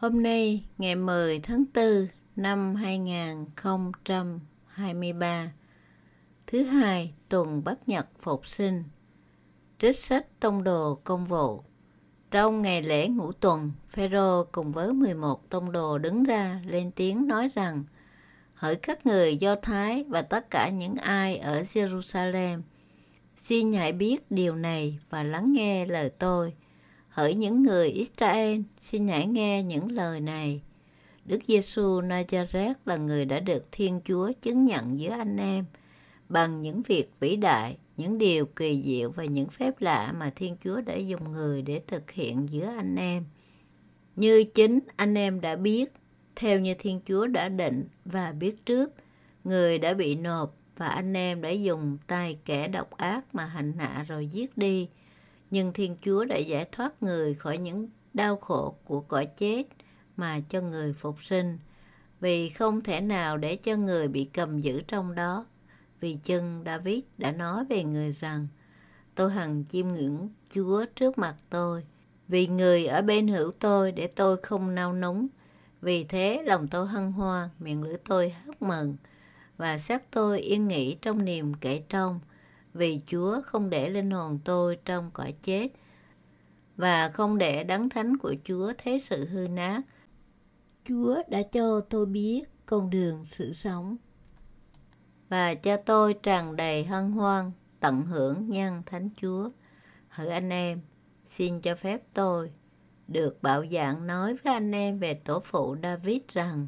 Hôm nay ngày 10 tháng 4 năm 2023 Thứ hai tuần Bát Nhật Phục sinh Trích sách Tông Đồ Công Vụ Trong ngày lễ ngũ tuần, Phêrô cùng với 11 tông đồ đứng ra lên tiếng nói rằng Hỡi các người Do Thái và tất cả những ai ở Jerusalem Xin hãy biết điều này và lắng nghe lời tôi – Hỡi những người Israel, xin hãy nghe những lời này. Đức Giêsu Nazareth là người đã được Thiên Chúa chứng nhận giữa anh em bằng những việc vĩ đại, những điều kỳ diệu và những phép lạ mà Thiên Chúa đã dùng người để thực hiện giữa anh em. Như chính anh em đã biết, theo như Thiên Chúa đã định và biết trước, người đã bị nộp và anh em đã dùng tay kẻ độc ác mà hành hạ rồi giết đi nhưng Thiên Chúa đã giải thoát người khỏi những đau khổ của cõi chết mà cho người phục sinh, vì không thể nào để cho người bị cầm giữ trong đó. Vì chân David đã nói về người rằng, tôi hằng chiêm ngưỡng Chúa trước mặt tôi, vì người ở bên hữu tôi để tôi không nao núng. Vì thế lòng tôi hân hoan, miệng lưỡi tôi hát mừng, và xác tôi yên nghỉ trong niềm kể trong vì Chúa không để linh hồn tôi trong cõi chết và không để đấng thánh của Chúa thấy sự hư nát. Chúa đã cho tôi biết con đường sự sống và cho tôi tràn đầy hân hoan tận hưởng nhân thánh Chúa. Hỡi anh em, xin cho phép tôi được bảo giảng nói với anh em về tổ phụ David rằng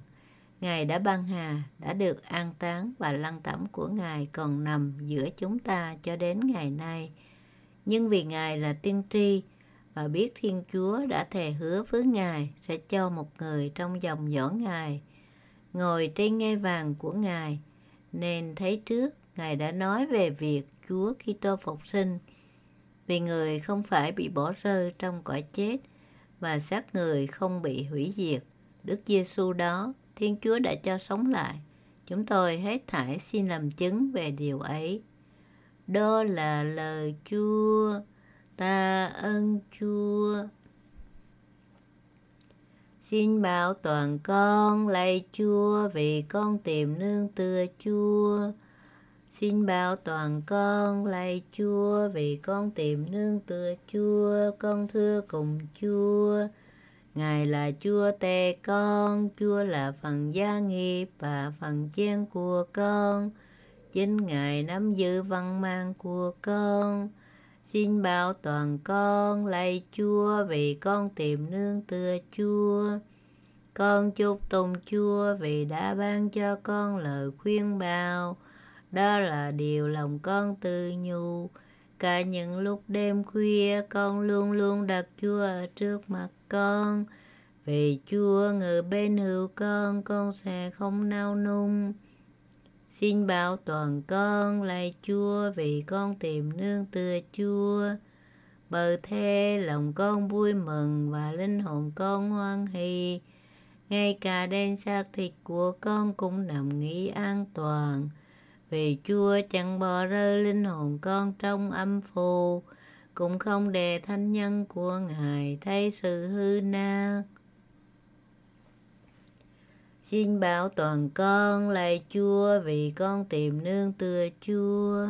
Ngài đã ban hà, đã được an táng và lăng tẩm của Ngài còn nằm giữa chúng ta cho đến ngày nay. Nhưng vì Ngài là tiên tri và biết Thiên Chúa đã thề hứa với Ngài sẽ cho một người trong dòng dõi Ngài ngồi trên ngai vàng của Ngài, nên thấy trước Ngài đã nói về việc Chúa Kitô phục sinh vì người không phải bị bỏ rơi trong cõi chết và xác người không bị hủy diệt. Đức Giêsu đó Thiên Chúa đã cho sống lại. Chúng tôi hết thảy xin làm chứng về điều ấy. Đó là lời Chúa, ta ơn Chúa. Xin bảo toàn con lạy Chúa vì con tìm nương tựa Chúa. Xin bảo toàn con lạy Chúa vì con tìm nương tựa Chúa, con thưa cùng Chúa. Ngài là Chúa Tê con, Chúa là phần gia nghiệp và phần chen của con. Chính Ngài nắm giữ văn mang của con. Xin bảo toàn con lạy Chúa vì con tìm nương tựa Chúa. Con chúc tùng Chúa vì đã ban cho con lời khuyên bảo. Đó là điều lòng con tự nhủ cả những lúc đêm khuya con luôn luôn đặt chúa ở trước mặt con vì chúa ngự bên hữu con con sẽ không nao nung xin bảo toàn con lạy chúa vì con tìm nương tựa chúa bờ thê lòng con vui mừng và linh hồn con hoan hỷ ngay cả đen xác thịt của con cũng nằm nghỉ an toàn vì chúa chẳng bỏ rơi linh hồn con trong âm phù cũng không để thánh nhân của ngài thấy sự hư nát xin bảo toàn con lạy chúa vì con tìm nương tựa chúa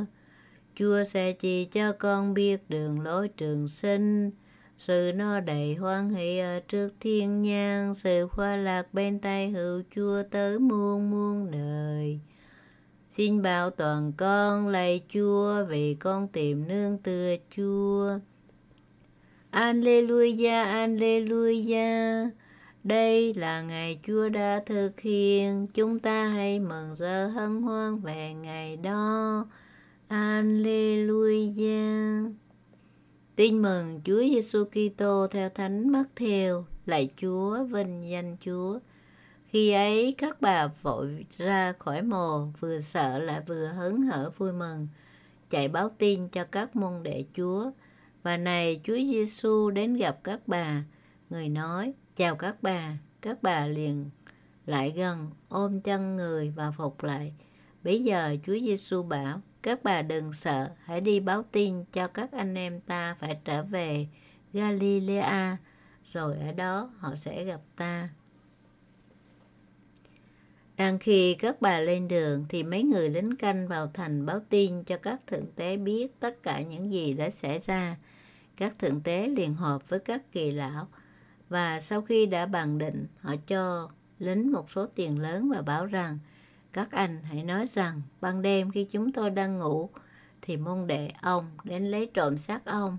chúa sẽ chỉ cho con biết đường lối trường sinh sự no đầy hoan hỷ ở trước thiên nhang sự khoa lạc bên tay hữu chúa tới muôn muôn đời Xin bảo toàn con lạy Chúa vì con tìm nương tựa Chúa. Alleluia, Alleluia. Đây là ngày Chúa đã thực hiện, chúng ta hãy mừng rỡ hân hoan về ngày đó. Alleluia. Tin mừng Chúa Giêsu Kitô theo Thánh Mắc Theo, lạy Chúa, vinh danh Chúa. Khi ấy các bà vội ra khỏi mồ, vừa sợ lại vừa hớn hở vui mừng, chạy báo tin cho các môn đệ Chúa. Và này Chúa Giêsu đến gặp các bà, người nói: "Chào các bà." Các bà liền lại gần, ôm chân người và phục lại. Bây giờ Chúa Giêsu bảo: "Các bà đừng sợ, hãy đi báo tin cho các anh em ta phải trở về Galilea, rồi ở đó họ sẽ gặp ta." Đang khi các bà lên đường thì mấy người lính canh vào thành báo tin cho các thượng tế biết tất cả những gì đã xảy ra. Các thượng tế liền họp với các kỳ lão và sau khi đã bàn định họ cho lính một số tiền lớn và bảo rằng các anh hãy nói rằng ban đêm khi chúng tôi đang ngủ thì môn đệ ông đến lấy trộm xác ông.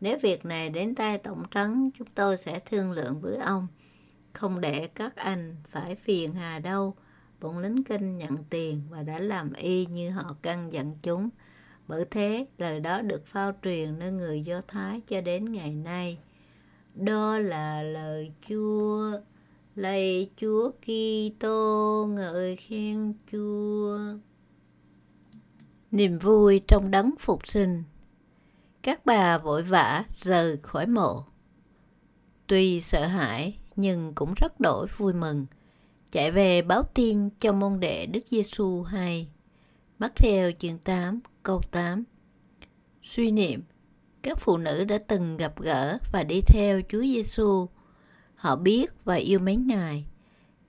Nếu việc này đến tay tổng trấn chúng tôi sẽ thương lượng với ông. Không để các anh phải phiền hà đâu bọn lính kinh nhận tiền và đã làm y như họ căn dặn chúng bởi thế lời đó được phao truyền nơi người do thái cho đến ngày nay đó là lời chúa lạy chúa kitô ngợi khen chúa niềm vui trong đấng phục sinh các bà vội vã rời khỏi mộ tuy sợ hãi nhưng cũng rất đổi vui mừng chạy về báo tin cho môn đệ Đức Giêsu hay. bắt theo chương 8 câu 8 Suy niệm Các phụ nữ đã từng gặp gỡ và đi theo Chúa Giêsu. Họ biết và yêu mến Ngài.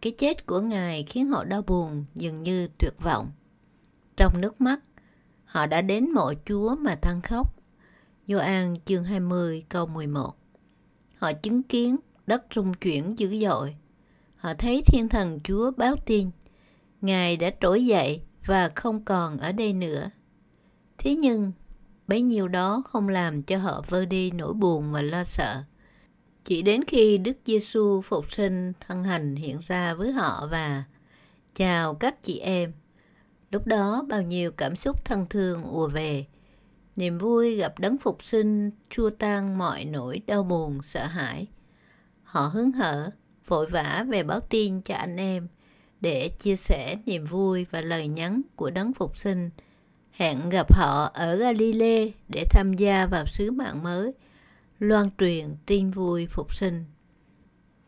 Cái chết của Ngài khiến họ đau buồn dường như tuyệt vọng. Trong nước mắt, họ đã đến mộ Chúa mà than khóc. Gioan chương 20 câu 11 Họ chứng kiến đất rung chuyển dữ dội họ thấy thiên thần Chúa báo tin. Ngài đã trỗi dậy và không còn ở đây nữa. Thế nhưng, bấy nhiêu đó không làm cho họ vơi đi nỗi buồn và lo sợ. Chỉ đến khi Đức Giêsu phục sinh thân hành hiện ra với họ và chào các chị em. Lúc đó bao nhiêu cảm xúc thân thương ùa về. Niềm vui gặp đấng phục sinh chua tan mọi nỗi đau buồn sợ hãi. Họ hứng hở vội vã về báo tin cho anh em để chia sẻ niềm vui và lời nhắn của đấng phục sinh hẹn gặp họ ở Galilee để tham gia vào sứ mạng mới loan truyền tin vui phục sinh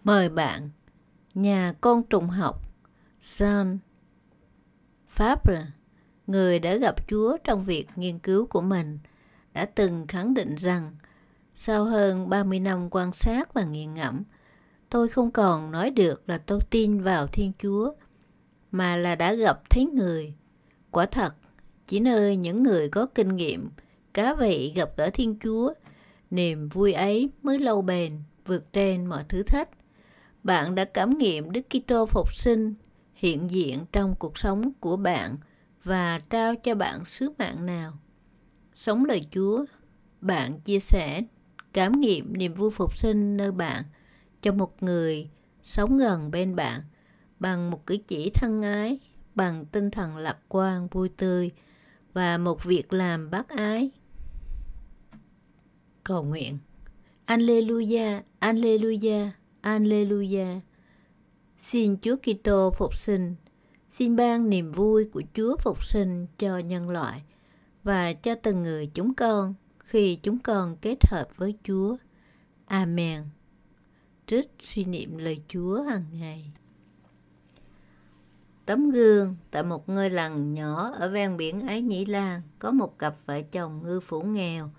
mời bạn nhà con trùng học Jean Fabre người đã gặp Chúa trong việc nghiên cứu của mình đã từng khẳng định rằng sau hơn 30 năm quan sát và nghiền ngẫm tôi không còn nói được là tôi tin vào Thiên Chúa, mà là đã gặp thấy người. Quả thật, chỉ nơi những người có kinh nghiệm, cá vị gặp gỡ Thiên Chúa, niềm vui ấy mới lâu bền, vượt trên mọi thử thách. Bạn đã cảm nghiệm Đức Kitô phục sinh hiện diện trong cuộc sống của bạn và trao cho bạn sứ mạng nào. Sống lời Chúa, bạn chia sẻ, cảm nghiệm niềm vui phục sinh nơi bạn – cho một người sống gần bên bạn bằng một cử chỉ thân ái, bằng tinh thần lạc quan vui tươi và một việc làm bác ái. Cầu nguyện Alleluia, Alleluia, Alleluia. Xin Chúa Kitô phục sinh, xin ban niềm vui của Chúa phục sinh cho nhân loại và cho từng người chúng con khi chúng con kết hợp với Chúa. Amen trích suy niệm lời Chúa hàng ngày. Tấm gương tại một ngôi làng nhỏ ở ven biển Ái Nhĩ Lan có một cặp vợ chồng ngư phủ nghèo,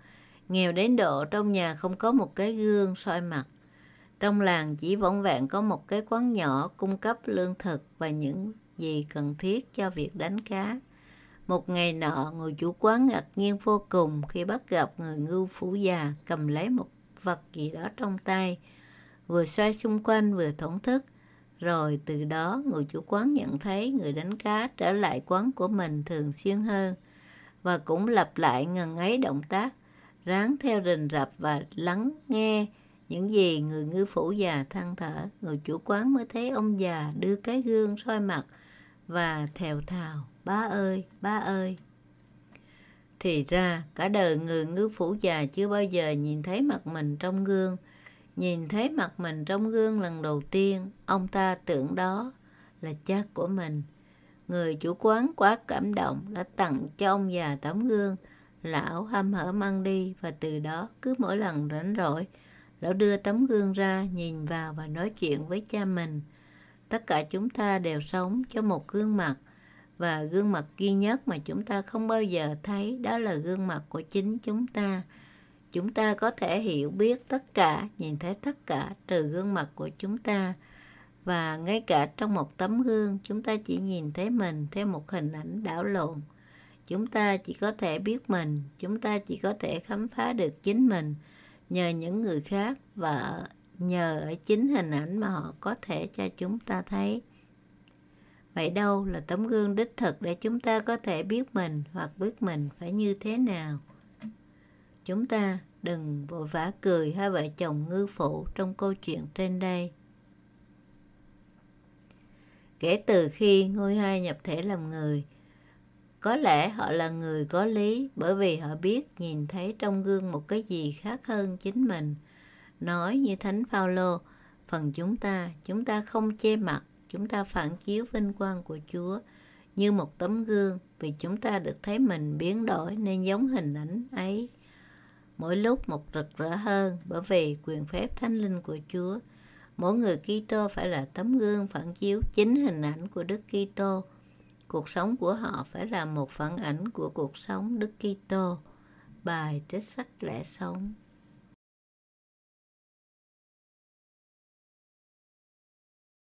nghèo đến độ trong nhà không có một cái gương soi mặt. Trong làng chỉ vỏn vẹn có một cái quán nhỏ cung cấp lương thực và những gì cần thiết cho việc đánh cá. Một ngày nọ, người chủ quán ngạc nhiên vô cùng khi bắt gặp người ngư phủ già cầm lấy một vật gì đó trong tay vừa xoay xung quanh vừa thổn thức rồi từ đó người chủ quán nhận thấy người đánh cá trở lại quán của mình thường xuyên hơn và cũng lặp lại ngần ấy động tác ráng theo rình rập và lắng nghe những gì người ngư phủ già than thở người chủ quán mới thấy ông già đưa cái gương soi mặt và thèo thào ba ơi ba ơi thì ra cả đời người ngư phủ già chưa bao giờ nhìn thấy mặt mình trong gương Nhìn thấy mặt mình trong gương lần đầu tiên, ông ta tưởng đó là cha của mình. Người chủ quán quá cảm động đã tặng cho ông già tấm gương. Lão hăm hở mang đi và từ đó cứ mỗi lần rảnh rỗi, lão đưa tấm gương ra nhìn vào và nói chuyện với cha mình. Tất cả chúng ta đều sống cho một gương mặt và gương mặt duy nhất mà chúng ta không bao giờ thấy đó là gương mặt của chính chúng ta chúng ta có thể hiểu biết tất cả nhìn thấy tất cả trừ gương mặt của chúng ta và ngay cả trong một tấm gương chúng ta chỉ nhìn thấy mình theo một hình ảnh đảo lộn chúng ta chỉ có thể biết mình chúng ta chỉ có thể khám phá được chính mình nhờ những người khác và nhờ ở chính hình ảnh mà họ có thể cho chúng ta thấy vậy đâu là tấm gương đích thực để chúng ta có thể biết mình hoặc biết mình phải như thế nào chúng ta đừng vội vã cười hai vợ chồng ngư phụ trong câu chuyện trên đây kể từ khi ngôi hai nhập thể làm người có lẽ họ là người có lý bởi vì họ biết nhìn thấy trong gương một cái gì khác hơn chính mình nói như thánh phaolô phần chúng ta chúng ta không che mặt chúng ta phản chiếu vinh quang của chúa như một tấm gương vì chúng ta được thấy mình biến đổi nên giống hình ảnh ấy mỗi lúc một rực rỡ hơn bởi vì quyền phép thánh linh của Chúa. Mỗi người Kitô phải là tấm gương phản chiếu chính hình ảnh của Đức Kitô. Cuộc sống của họ phải là một phản ảnh của cuộc sống Đức Kitô. Bài trích sách lẽ sống